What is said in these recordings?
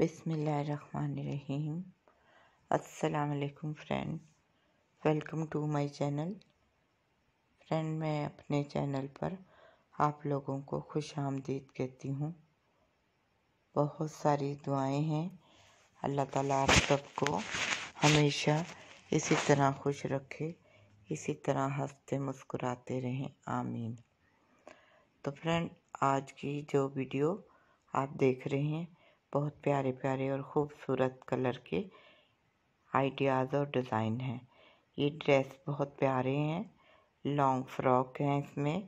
बिसमीम अस्सलाम friend welcome to my channel friend मैं अपने चैनल पर आप लोगों को खुश आमदीद कहती हूँ बहुत सारी दुआएं हैं अल्लाह ताला आप सबको हमेशा इसी तरह खुश रखे इसी तरह हंसते मुस्कुराते रहें आमीन तो फ्रेंड आज की जो वीडियो आप देख रहे हैं बहुत प्यारे प्यारे और ख़ूबसूरत कलर के आइडियाज़ और डिज़ाइन हैं ये ड्रेस बहुत प्यारे हैं लॉन्ग फ्रॉक हैं इसमें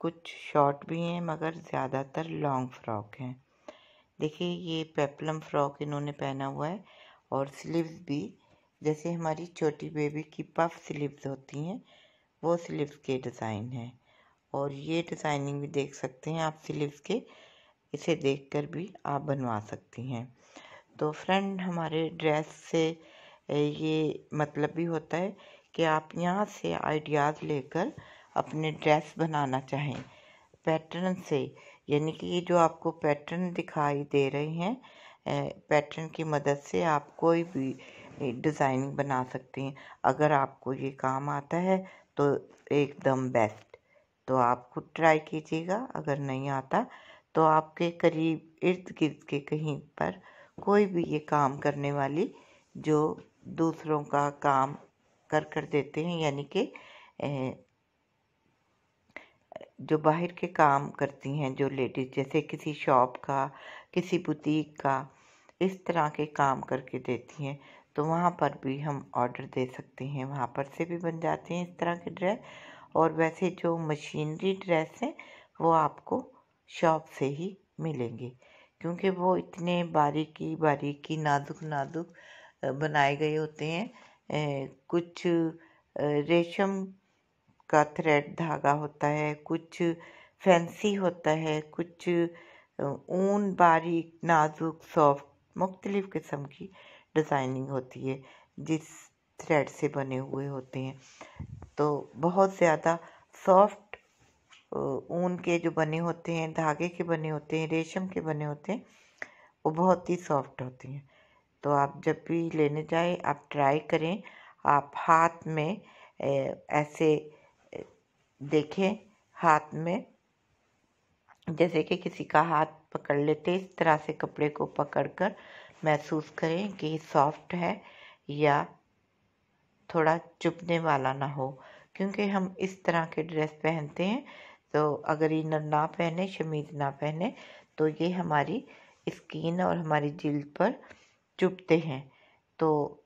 कुछ शॉर्ट भी हैं मगर ज़्यादातर लॉन्ग फ्रॉक हैं देखिए ये पेपलम फ्रॉक इन्होंने पहना हुआ है और स्लीव्स भी जैसे हमारी छोटी बेबी की पफ स्लीव्स होती हैं वो स्लीव्स के डिज़ाइन हैं और ये डिज़ाइनिंग भी देख सकते हैं आप स्लीव्स के इसे देखकर भी आप बनवा सकती हैं तो फ्रेंड हमारे ड्रेस से ये मतलब भी होता है कि आप यहाँ से आइडियाज़ लेकर अपने ड्रेस बनाना चाहें पैटर्न से यानी कि ये जो आपको पैटर्न दिखाई दे रहे हैं पैटर्न की मदद से आप कोई भी डिज़ाइनिंग बना सकती हैं अगर आपको ये काम आता है तो एकदम बेस्ट तो आप खुद ट्राई कीजिएगा अगर नहीं आता तो आपके करीब इर्द गिर्द के कहीं पर कोई भी ये काम करने वाली जो दूसरों का काम कर कर देते हैं यानी कि जो बाहर के काम करती हैं जो लेडीज़ जैसे किसी शॉप का किसी बुटीक का इस तरह के काम करके देती हैं तो वहाँ पर भी हम ऑर्डर दे सकते हैं वहाँ पर से भी बन जाते हैं इस तरह के ड्रेस और वैसे जो मशीनरी ड्रेस हैं वो आपको शॉप से ही मिलेंगे क्योंकि वो इतने बारीकी बारीकी नाजुक नाजुक बनाए गए होते हैं कुछ रेशम का थ्रेड धागा होता है कुछ फैंसी होता है कुछ ऊन बारीक नाजुक सॉफ्ट मुख्तलिफ़ किस्म की डिज़ाइनिंग होती है जिस थ्रेड से बने हुए होते हैं तो बहुत ज़्यादा सॉफ्ट ऊन के जो बने होते हैं धागे के बने होते हैं रेशम के बने होते हैं वो बहुत ही सॉफ्ट होते हैं तो आप जब भी लेने जाए आप ट्राई करें आप हाथ में ऐसे देखें हाथ में जैसे कि किसी का हाथ पकड़ लेते इस तरह से कपड़े को पकड़कर महसूस करें कि सॉफ्ट है या थोड़ा चुभने वाला ना हो क्योंकि हम इस तरह के ड्रेस पहनते हैं तो अगर इनर ना पहने शमीज़ ना पहने तो ये हमारी स्किन और हमारी जिल्द पर चुभते हैं तो